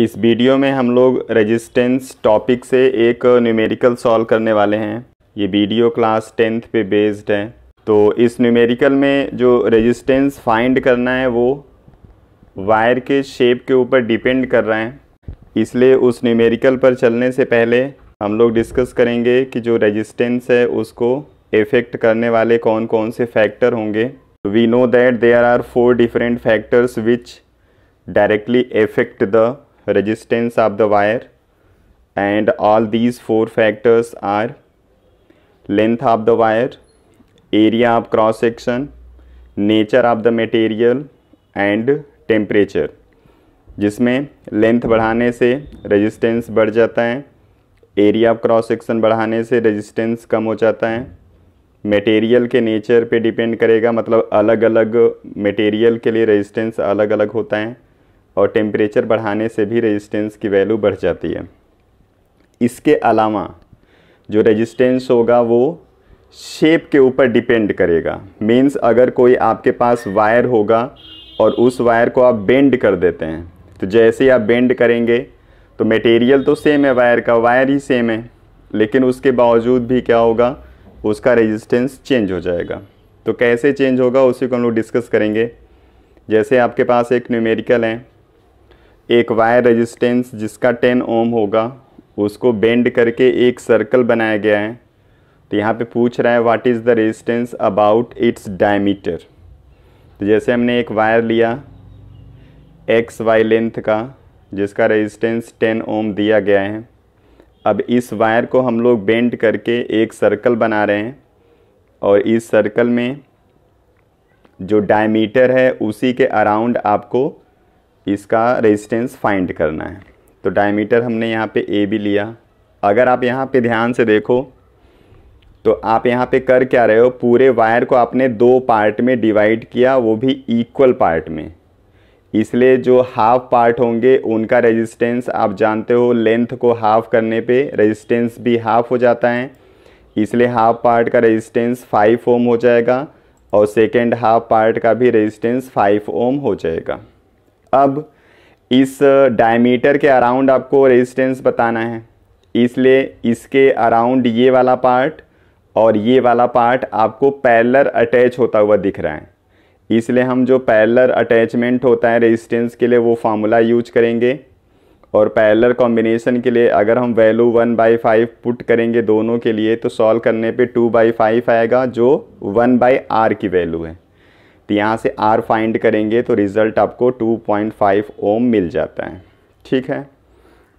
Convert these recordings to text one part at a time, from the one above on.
इस वीडियो में हम लोग रेजिस्टेंस टॉपिक से एक न्यूमेरिकल सॉल्व करने वाले हैं ये वीडियो क्लास टेंथ पे बेस्ड है तो इस न्यूमेरिकल में जो रेजिस्टेंस फाइंड करना है वो वायर के शेप के ऊपर डिपेंड कर रहे हैं इसलिए उस न्यूमेरिकल पर चलने से पहले हम लोग डिस्कस करेंगे कि जो रेजिस्टेंस है उसको इफ़ेक्ट करने वाले कौन कौन से फैक्टर होंगे we know that there are four different factors which directly effect the resistance of the wire and all these four factors are length of the wire area of cross section nature of the material and temperature जिसमें length बढ़ाने से resistance बढ़ जाता है area of cross section बढ़ाने से resistance कम हो जाता है मटेरियल के नेचर पे डिपेंड करेगा मतलब अलग अलग मटेरियल के लिए रेजिस्टेंस अलग अलग होता है और टेम्परेचर बढ़ाने से भी रेजिस्टेंस की वैल्यू बढ़ जाती है इसके अलावा जो रेजिस्टेंस होगा वो शेप के ऊपर डिपेंड करेगा मीन्स अगर कोई आपके पास वायर होगा और उस वायर को आप बेंड कर देते हैं तो जैसे ही आप बेंड करेंगे तो मटेरियल तो सेम है वायर का वायर ही सेम है लेकिन उसके बावजूद भी क्या होगा उसका रेजिस्टेंस चेंज हो जाएगा तो कैसे चेंज होगा उसी को हम लोग डिस्कस करेंगे जैसे आपके पास एक न्यूमेरिकल है एक वायर रेजिस्टेंस जिसका 10 ओम होगा उसको बेंड करके एक सर्कल बनाया गया है तो यहाँ पे पूछ रहा है what is the resistance about its diameter तो जैसे हमने एक वायर लिया एक्स वाई लेंथ का जिसका रेजिस्टेंस 10 ओम दिया गया है अब इस वायर को हम लोग बेंड करके एक सर्कल बना रहे हैं और इस सर्कल में जो डायमीटर है उसी के अराउंड आपको इसका रेजिस्टेंस फाइंड करना है तो डायमीटर हमने यहाँ पे ए भी लिया अगर आप यहाँ पे ध्यान से देखो तो आप यहाँ पे कर क्या रहे हो पूरे वायर को आपने दो पार्ट में डिवाइड किया वो भी इक्वल पार्ट में इसलिए जो हाफ पार्ट होंगे उनका रेजिस्टेंस आप जानते हो लेंथ को हाफ करने पे रेजिस्टेंस भी हाफ हो जाता है इसलिए हाफ पार्ट का रेजिस्टेंस फाइव ओम हो जाएगा और सेकेंड हाफ पार्ट का भी रेजिस्टेंस फाइव ओम हो जाएगा अब इस डायमीटर के अराउंड आपको रेजिस्टेंस बताना है इसलिए इसके अराउंड ये वाला पार्ट और ये वाला पार्ट आपको पैलर अटैच होता हुआ दिख रहा है इसलिए हम जो पैलर अटैचमेंट होता है रेजिस्टेंस के लिए वो फार्मूला यूज करेंगे और पैलर कॉम्बिनेशन के लिए अगर हम value one by five put करेंगे दोनों के लिए तो सॉल्व करने पे टू बाई फाइव आएगा जो वन बाई आर की वैल्यू है तो यहाँ से आर फाइंड करेंगे तो रिज़ल्ट आपको 2.5 ओम मिल जाता है ठीक है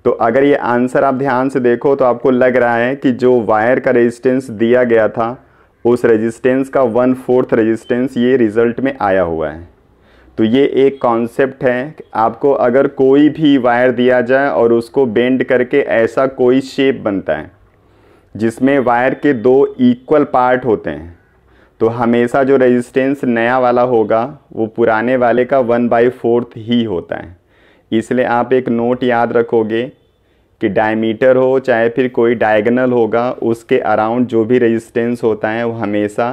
तो अगर ये आंसर आप ध्यान से देखो तो आपको लग रहा है कि जो वायर का रेजिस्टेंस दिया गया था उस रेजिस्टेंस का वन फोर्थ रेजिस्टेंस ये रिज़ल्ट में आया हुआ है तो ये एक कॉन्सेप्ट है आपको अगर कोई भी वायर दिया जाए और उसको बेंड करके ऐसा कोई शेप बनता है जिसमें वायर के दो इक्वल पार्ट होते हैं तो हमेशा जो रेजिस्टेंस नया वाला होगा वो पुराने वाले का वन बाई फोर्थ ही होता है इसलिए आप एक नोट याद रखोगे कि डायमीटर हो चाहे फिर कोई डायगनल होगा उसके अराउंड जो भी रेजिस्टेंस होता है वो हमेशा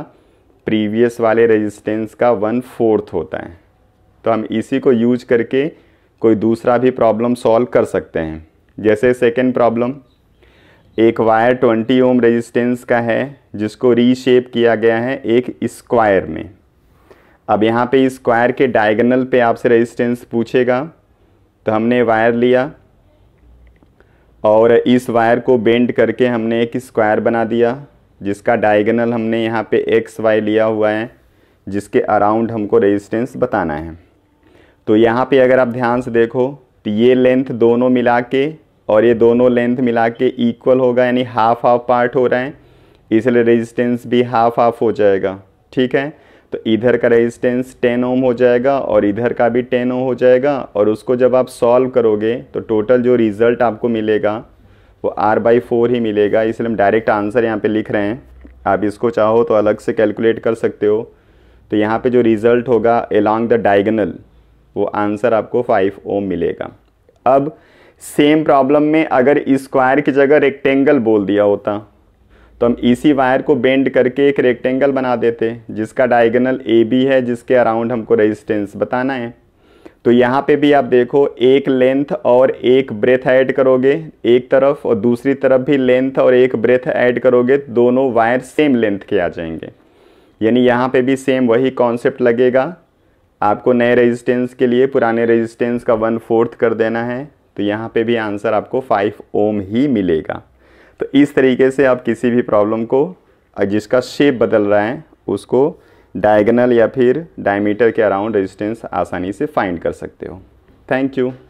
प्रीवियस वाले रेजिस्टेंस का वन फोर्थ होता है तो हम इसी को यूज करके कोई दूसरा भी प्रॉब्लम सॉल्व कर सकते हैं जैसे सेकेंड प्रॉब्लम एक वायर 20 ओम रेजिस्टेंस का है जिसको रीशेप किया गया है एक स्क्वायर में अब यहाँ पे स्क्वायर के डायगनल पे आपसे रेजिस्टेंस पूछेगा तो हमने वायर लिया और इस वायर को बेंड करके हमने एक स्क्वायर बना दिया जिसका डायगनल हमने यहाँ पे एक्स वाई लिया हुआ है जिसके अराउंड हमको रेजिस्टेंस बताना है तो यहाँ पे अगर आप ध्यान से देखो तो ये लेंथ दोनों मिला के और ये दोनों लेंथ मिला के इक्वल होगा यानी हाफ हाफ पार्ट हो रहे हैं इसलिए रेजिस्टेंस भी हाफ हाफ हो जाएगा ठीक है तो इधर का रेजिस्टेंस 10 ओम हो जाएगा और इधर का भी 10 ओम हो जाएगा और उसको जब आप सॉल्व करोगे तो टोटल जो रिज़ल्ट आपको मिलेगा वो आर बाई फोर ही मिलेगा इसलिए हम डायरेक्ट आंसर यहाँ पे लिख रहे हैं आप इसको चाहो तो अलग से कैलकुलेट कर सकते हो तो यहाँ पे जो रिज़ल्ट होगा अलॉन्ग द डायगनल वो आंसर आपको फाइव ओम मिलेगा अब सेम प्रॉब्लम में अगर स्क्वायर की जगह रेक्टेंगल बोल दिया होता तो हम इसी वायर को बेंड करके एक रेक्टेंगल बना देते जिसका डायगोनल ए बी है जिसके अराउंड हमको रेजिस्टेंस बताना है तो यहाँ पे भी आप देखो एक लेंथ और एक ब्रेथ ऐड करोगे एक तरफ और दूसरी तरफ भी लेंथ और एक ब्रेथ ऐड करोगे दोनों वायर सेम लेंथ के आ जाएंगे यानी यहाँ पे भी सेम वही कॉन्सेप्ट लगेगा आपको नए रेजिस्टेंस के लिए पुराने रेजिस्टेंस का वन फोर्थ कर देना है तो यहाँ पे भी आंसर आपको फाइव ओम ही मिलेगा तो इस तरीके से आप किसी भी प्रॉब्लम को जिसका शेप बदल रहा है उसको डायगनल या फिर डायमीटर के अराउंड रेजिस्टेंस आसानी से फाइंड कर सकते हो थैंक यू